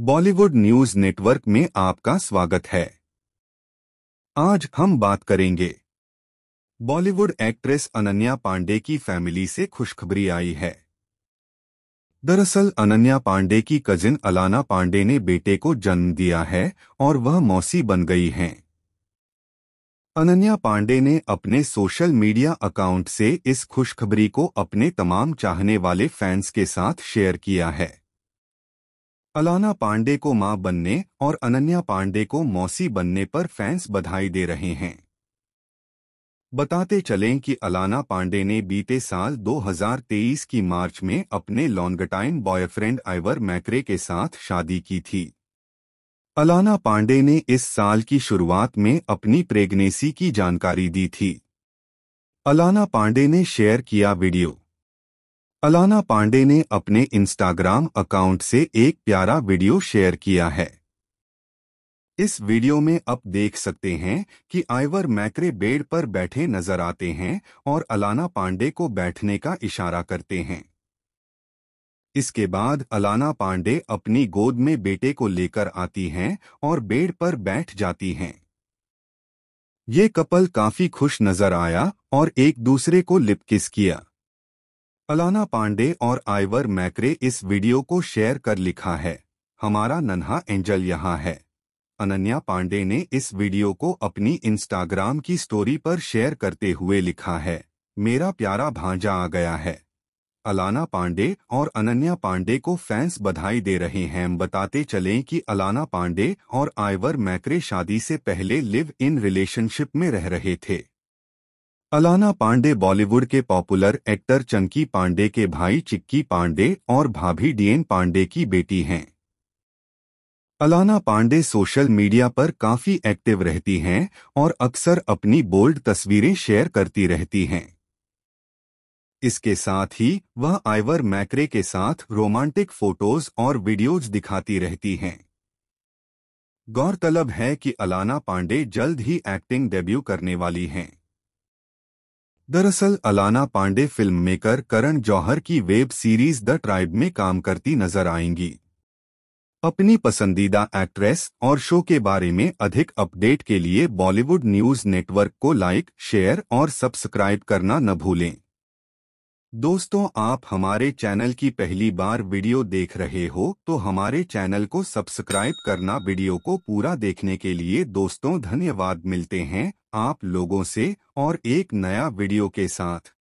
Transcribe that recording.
Bollywood news network में आपका स्वागत है आज हम बात करेंगे बॉलीवुड एक्ट्रेस अनन्या पांडे की फैमिली से खुशखबरी आई है दरअसल अनन्या पांडे की कजिन अलाना पांडे ने बेटे को जन्म दिया है और वह मौसी बन गई हैं अनन्या पांडे ने अपने सोशल मीडिया अकाउंट से इस खुशखबरी को अपने तमाम चाहने वाले फैंस के साथ शेयर किया है अलाना पांडे को मां बनने और अनन्या पांडे को मौसी बनने पर फैंस बधाई दे रहे हैं बताते चलें कि अलाना पांडे ने बीते साल 2023 की मार्च में अपने लॉन्गटाइम बॉयफ्रेंड आइवर मैकरे के साथ शादी की थी अलाना पांडे ने इस साल की शुरुआत में अपनी प्रेगनेंसी की जानकारी दी थी अलाना पांडे ने शेयर किया वीडियो अलाना पांडे ने अपने इंस्टाग्राम अकाउंट से एक प्यारा वीडियो शेयर किया है इस वीडियो में आप देख सकते हैं कि आइवर मैक्रे बेड पर बैठे नजर आते हैं और अलाना पांडे को बैठने का इशारा करते हैं इसके बाद अलाना पांडे अपनी गोद में बेटे को लेकर आती हैं और बेड पर बैठ जाती हैं ये कपल काफी खुश नजर आया और एक दूसरे को लिपकिस किया अलाना पांडे और आइवर मैकरे इस वीडियो को शेयर कर लिखा है हमारा नन्हा एंजल यहाँ है अनन्या पांडे ने इस वीडियो को अपनी इंस्टाग्राम की स्टोरी पर शेयर करते हुए लिखा है मेरा प्यारा भांजा आ गया है अलाना पांडे और अनन्या पांडे को फैंस बधाई दे रहे हैं बताते चलें कि अलाना पांडे और आइवर मैकरे शादी से पहले लिव इन रिलेशनशिप में रह रहे थे अलाना पांडे बॉलीवुड के पॉपुलर एक्टर चंकी पांडे के भाई चिक्की पांडे और भाभी डीएन पांडे की बेटी हैं अलाना पांडे सोशल मीडिया पर काफ़ी एक्टिव रहती हैं और अक्सर अपनी बोल्ड तस्वीरें शेयर करती रहती हैं इसके साथ ही वह आइवर मैकरे के साथ रोमांटिक फोटोज और वीडियोज दिखाती रहती हैं गौरतलब है कि अलाना पांडे जल्द ही एक्टिंग डेब्यू करने वाली हैं दरअसल अलाना पांडे फिल्म मेकर करण जौहर की वेब सीरीज द ट्राइब में काम करती नजर आएंगी अपनी पसंदीदा एक्ट्रेस और शो के बारे में अधिक अपडेट के लिए बॉलीवुड न्यूज नेटवर्क को लाइक शेयर और सब्सक्राइब करना न भूलें दोस्तों आप हमारे चैनल की पहली बार वीडियो देख रहे हो तो हमारे चैनल को सब्सक्राइब करना वीडियो को पूरा देखने के लिए दोस्तों धन्यवाद मिलते हैं आप लोगों से और एक नया वीडियो के साथ